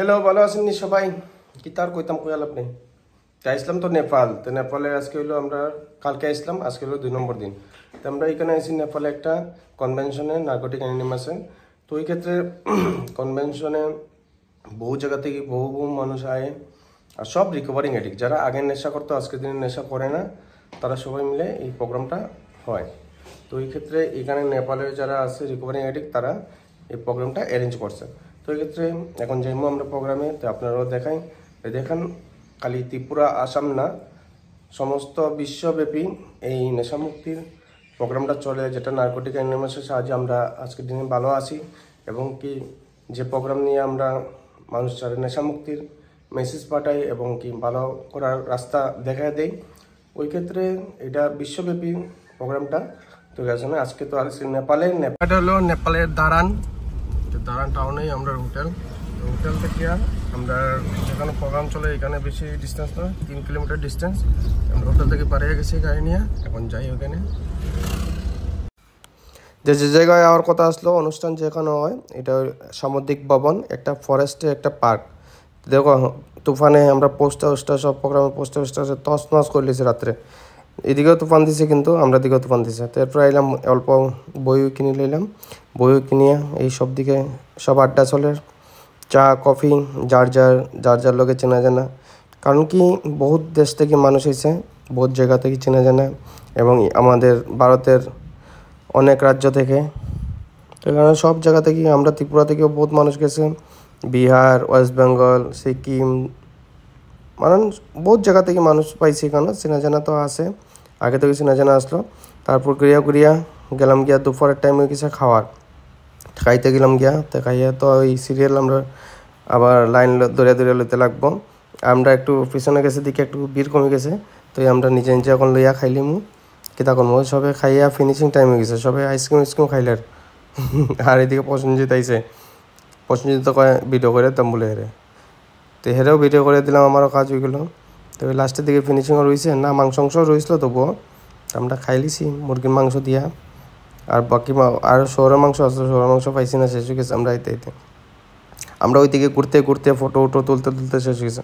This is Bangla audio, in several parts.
হ্যালো ভালো আছেন নি সবাই কি তার কইতাম কয়াল আপনি তা আসলাম তো নেপাল তো নেপালে আজকে হলো আমরা কালকে আসলাম আজকে হলো দুই নম্বর দিন তো আমরা এখানে আসি নেপালে একটা কনভেনশনে নার্কোটিক আছে তো ওই ক্ষেত্রে কনভেনশনে বহু জায়গা থেকে বহু বহু মানুষ আয় আর সব রিকভারিং এডিক যারা আগে নেশা করতো আজকের দিনে নেশা করে না তারা সবাই মিলে এই প্রোগ্রামটা হয় তো এই ক্ষেত্রে এখানে নেপালের যারা আছে রিকভারিং এডিক তারা এই প্রোগ্রামটা অ্যারেঞ্জ করছে তো এক্ষেত্রে এখন যাইমো আমরা প্রোগ্রামে তো আপনারাও দেখাই দেখান খালি ত্রিপুরা আসাম না সমস্ত বিশ্বব্যাপী এই নেশামুক্তির প্রোগ্রামটা চলে যেটা নার্কোটিক অ্যানিমেশনের সাহায্যে আমরা আজকের দিনে ভালো আছি এবং কি যে প্রোগ্রাম নিয়ে আমরা মানুষ নেশামুক্তির মেসেজ পাঠাই এবং কি ভালো করার রাস্তা দেখা দেই ওই ক্ষেত্রে এটা বিশ্বব্যাপী প্রোগ্রামটা তো গেছে আজকে তো আর নেপালে নেপাল হলো নেপালের দাঁড়ান তো দারান টাউনেই আমরা হোটেল হোটেল থেকে আমরা যেখানে প্রোগ্রাম চলে এখানে বেশি ডিস্টেন্স নয় তিন কিলোমিটার ডিস্টেন্স আমরা হোটেল থেকে পারিয়ে গেছি গাড়ি নিয়ে এখন যাই ওখানে যে যে জায়গায় আমার কথা আসলো অনুষ্ঠান যেখানে হয় এটা সামুদ্রিক ভবন একটা ফরেস্টে একটা পার্ক দেখো তুফানে আমরা পোস্টার ওস্টার সব প্রোগ্রামে পোস্টার ওস্টার তস নস করে রাত্রে এদিকেও তুফান দিছে কিন্তু আমরা দিকেও তুফান দিছে তারপর এলাম অল্প বইও কিনে নিলাম বইও কিনে এই সব দিকে সব আড্ডা চলে চা কফি যার যার যার যার লোকে চেনা জানা কারণ কি বহুত দেশ থেকে মানুষ এসে বহুত জায়গা থেকে চেনা জানা এবং আমাদের ভারতের অনেক রাজ্য থেকে তো কারণ সব জায়গা থেকে আমরা ত্রিপুরা থেকেও বহুত মানুষ গেছে বিহার ওয়েস্ট বেঙ্গল সিকিম মানে বহুত জায়গা থেকে মানুষ পাইছে এখানে চেনা জানা তো আছে আগে তো কিছু না জানা আসলো তারপর করিয়া করিয়া গেলাম গিয়া দুপুরের টাইমে কিছু খাওয়ার খাইতে গেলাম গিয়া তো খাইয়া তো ওই সিরিয়াল আমরা আবার লাইন দৌড়ে দৌড়ে লইতে লাগবো আমরা একটু পিছনে গেছে দিকে একটু ভিড় কমে গেছে তো আমরা নিজে নিজে এখন লইয়া খাইলিমু কিতা করবো সবে খাইয়া ফিনিশিং টাইম হয়ে গেছে সবে আইসক্রিম আইসক্রিম খাইলার আর এদিকে প্রসঞ্জিত আইছে প্রসঞ্জিত কয় ভিডিও করে বলে হেরে তো হেরেও ভিডিও করে দিলাম আমারও কাজ হয়ে গেলো তবে লাস্টের দিকে ফিনিশিংও রয়েছে না মাংস অংশও রয়েছিল তবুও আমরা খাই লিছি মুরগির মাংস দিয়া আর বাকি আর সৌর মাংস আছে সৌর মাংস পাইছি না শেষ হয়ে গেছে আমরা এতে এতে আমরা ওই দিকে ঘুরতে ঘুরতে ফটো উটো তুলতে তুলতে শেষ হয়ে গেছে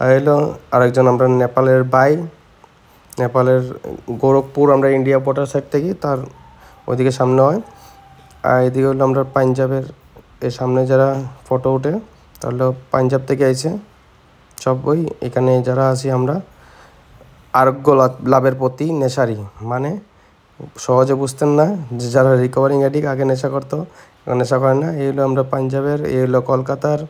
আর এলো আরেকজন আমরা নেপালের বাই নেপালের গোরখপুর আমরা ইন্ডিয়া বর্ডার সাইড থেকে তার ওইদিকে সামনে হয় আর এদিকে হলো আমরা পাঞ্জাবের এ সামনে যারা ফটো উঠে তাহলে পাঞ্জাব থেকে আইছে সবই এখানে যারা আছি আমরা আরোগ্য লাভের প্রতি নেশারি মানে সহজে বুঝতেন না যে যারা রিকভারিং অ্যাডিক আগে নেশা করতো নেশা করে না এই আমরা পাঞ্জাবের এই হলো কলকাতার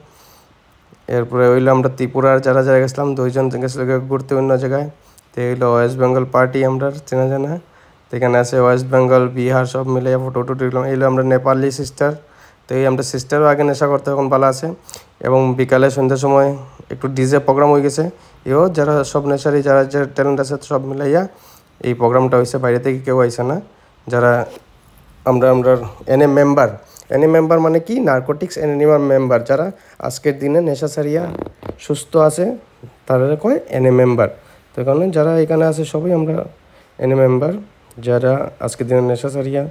এরপরে ওইগুলো আমরা ত্রিপুরার যারা যারা গেছিলাম দুইজন গেছিল ঘুরতে অন্য জায়গায় তো এইগুলো ওয়েস্ট বেঙ্গল পার্টি আমরা চেনা জানা তো এখানে আছে ওয়েস্ট বেঙ্গল বিহার সব মিলে ফটো টুটো দিলাম এইগুলো আমরা নেপালি সিস্টার তো এই আমরা সিস্টারও আগে নেশা করতে এখন ভালো আছে এবং বিকালে সন্ধ্যার সময় একটু ডিজে প্রোগ্রাম হয়ে গেছে এও যারা সব নেশারি যারা যে ট্যালেন্ট আছে সব মিলাইয়া এই প্রোগ্রামটা হয়েছে বাইরে থেকে কেউ আইসে না যারা আমরা আমরা এনএ মেম্বার এনএ মেম্বার মানে কি নার্কোটিক্স অ্যানিমাল মেম্বার যারা আজকের দিনে নেশা সারিয়া সুস্থ আছে তারা কয় এনএ মেম্বার তো কারণে যারা এখানে আছে সবাই আমরা এনএ মেম্বার যারা আজকের দিনে নেশা সারিয়া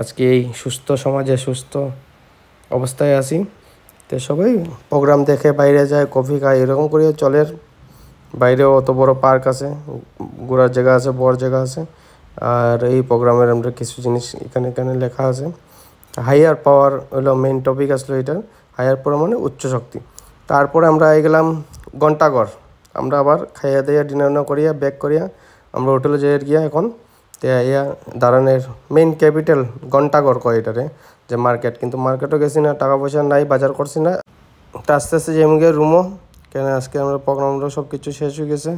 আজকে এই সুস্থ সমাজে সুস্থ অবস্থায় আছি তো সবাই প্রোগ্রাম দেখে বাইরে যায় কফি খায় এরকম করে চলের বাইরেও অত বড় পার্ক আছে ঘোরার জায়গা আছে বড় জায়গা আছে আর এই প্রোগ্রামের আমরা কিছু জিনিস এখানে এখানে লেখা আছে হাইয়ার পাওয়ার হলো মেন টপিক আসলো এটার হায়ার পাওয়ার মানে উচ্চ শক্তি তারপরে আমরা এই গেলাম ঘণ্টাঘর আমরা আবার খাইয়া দাইয়া ডিনার করিয়া ব্যাক করিয়া আমরা হোটেলে যাইয়া গিয়া এখন তে ইয়া দাঁড়ানের মেইন ক্যাপিটাল ঘণ্টাঘর কয় এটারে যে মার্কেট কিন্তু মার্কেটও গেছি না টাকা পয়সা নাই বাজার করছি না তা আস্তে আস্তে যেমন গিয়ে রুমও কেন আজকে আমরা প্রোগ্রামটা সব কিছু শেষ হয়ে গেছে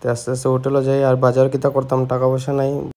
তো আস্তে আস্তে হোটেলও যাই আর বাজার কিতা করতাম টাকা পয়সা নাই